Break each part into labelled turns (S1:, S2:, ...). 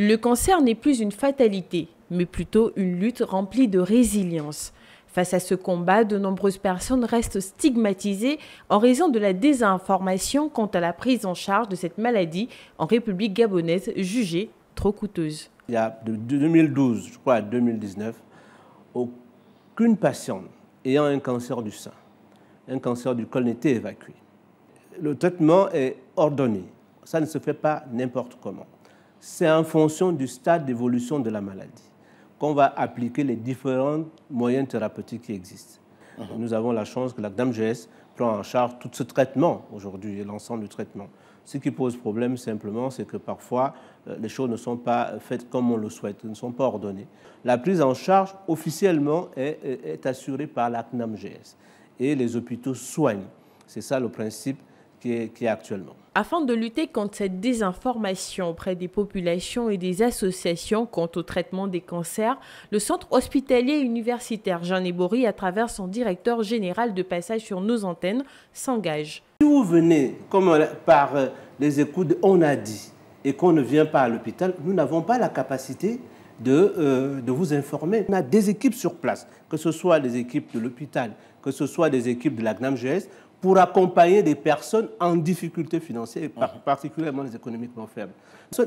S1: Le cancer n'est plus une fatalité, mais plutôt une lutte remplie de résilience. Face à ce combat, de nombreuses personnes restent stigmatisées en raison de la désinformation quant à la prise en charge de cette maladie en République gabonaise jugée
S2: trop coûteuse. Il y a de 2012, je crois, à 2019, aucune patiente ayant un cancer du sein, un cancer du col n'était évacué. Le traitement est ordonné. Ça ne se fait pas n'importe comment c'est en fonction du stade d'évolution de la maladie qu'on va appliquer les différents moyens thérapeutiques qui existent. Mhm. Nous avons la chance que la GS prend en charge tout ce traitement aujourd'hui l'ensemble du traitement. Ce qui pose problème simplement, c'est que parfois euh, les choses ne sont pas faites comme on le souhaite, ne sont pas ordonnées. La prise en charge officiellement est, assurée par la gs et les hôpitaux soignent. C'est ça le principe qui est actuellement.
S1: Afin de lutter contre cette désinformation auprès des populations et des associations quant au traitement des cancers, le Centre hospitalier universitaire Jean Ebory, à travers son directeur général de passage sur nos antennes, s'engage.
S2: Si vous venez comme par euh, les écoutes, on a dit, et qu'on ne vient pas à l'hôpital, nous n'avons pas la capacité de, euh, de, vous informer. On a des équipes sur place, que ce soit des équipes de l'hôpital, que ce soit des équipes de la GNAMGS pour accompagner des personnes en difficulté financière, et mhm. particulièrement les économiquement faibles.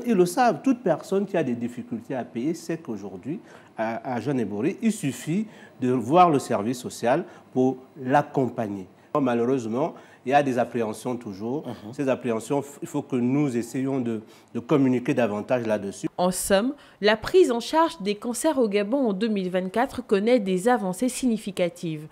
S2: Ils le savent, toute personne qui a des difficultés à payer sait qu'aujourd'hui, à, à Jeanne Eboré, il suffit de voir le service social pour l'accompagner. Malheureusement, il y a des appréhensions toujours. Mhm. Ces appréhensions, il faut que nous essayions de, de communiquer davantage là-dessus. En somme,
S1: la prise en charge des cancers au Gabon en 2024 connaît des avancées significatives.